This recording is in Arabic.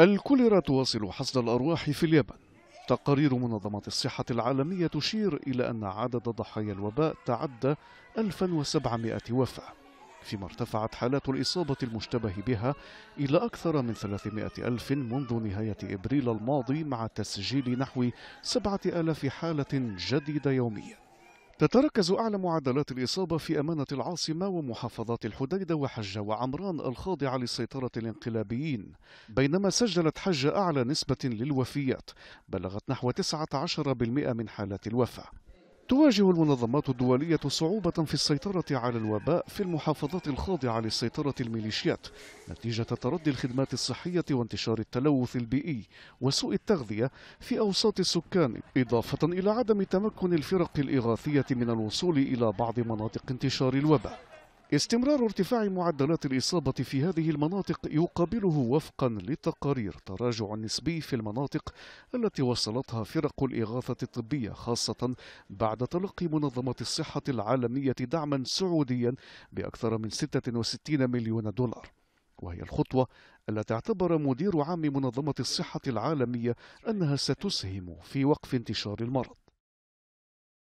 الكوليرا تواصل حصد الأرواح في اليمن تقارير منظمة الصحة العالمية تشير إلى أن عدد ضحايا الوباء تعدى 1700 وفاة فيما ارتفعت حالات الإصابة المشتبه بها إلى أكثر من 300 ألف منذ نهاية إبريل الماضي مع تسجيل نحو 7000 حالة جديدة يومياً تتركز أعلى معدلات الإصابة في أمانة العاصمة ومحافظات الحديدة وحجة وعمران الخاضعة لسيطرة الانقلابيين بينما سجلت حجة أعلى نسبة للوفيات بلغت نحو 19% من حالات الوفاة تواجه المنظمات الدولية صعوبة في السيطرة على الوباء في المحافظات الخاضعة لسيطرة الميليشيات نتيجة تردي الخدمات الصحية وانتشار التلوث البيئي وسوء التغذية في أوساط السكان إضافة إلى عدم تمكن الفرق الإغاثية من الوصول إلى بعض مناطق انتشار الوباء استمرار ارتفاع معدلات الإصابة في هذه المناطق يقابله وفقا للتقارير تراجع نسبي في المناطق التي وصلتها فرق الإغاثة الطبية خاصة بعد تلقي منظمة الصحة العالمية دعما سعوديا بأكثر من 66 مليون دولار وهي الخطوة التي اعتبر مدير عام منظمة الصحة العالمية أنها ستسهم في وقف انتشار المرض